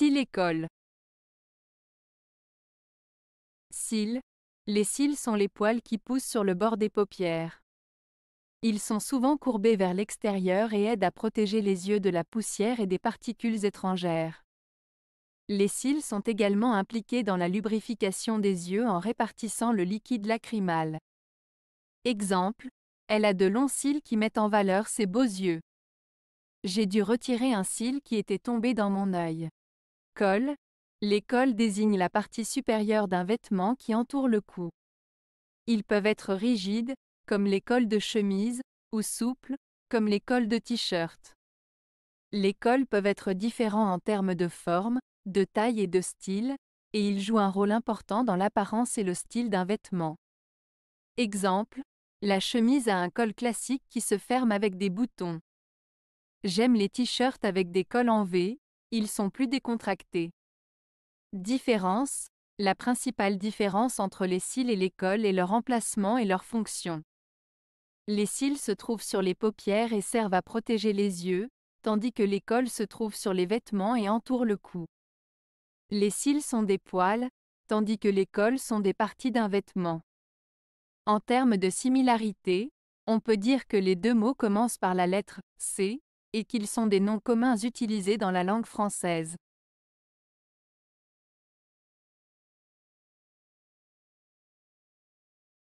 et l'école. Cils. Les cils sont les poils qui poussent sur le bord des paupières. Ils sont souvent courbés vers l'extérieur et aident à protéger les yeux de la poussière et des particules étrangères. Les cils sont également impliqués dans la lubrification des yeux en répartissant le liquide lacrymal. Exemple, elle a de longs cils qui mettent en valeur ses beaux yeux. J'ai dû retirer un cil qui était tombé dans mon œil. Col. Les cols désignent la partie supérieure d'un vêtement qui entoure le cou. Ils peuvent être rigides, comme les cols de chemise, ou souples, comme les cols de t-shirt. Les cols peuvent être différents en termes de forme, de taille et de style, et ils jouent un rôle important dans l'apparence et le style d'un vêtement. Exemple, la chemise a un col classique qui se ferme avec des boutons. J'aime les t-shirts avec des cols en V, ils sont plus décontractés. Différence La principale différence entre les cils et les est leur emplacement et leur fonction. Les cils se trouvent sur les paupières et servent à protéger les yeux, tandis que l'école se trouve sur les vêtements et entoure le cou. Les cils sont des poils, tandis que les sont des parties d'un vêtement. En termes de similarité, on peut dire que les deux mots commencent par la lettre C, et qu'ils sont des noms communs utilisés dans la langue française.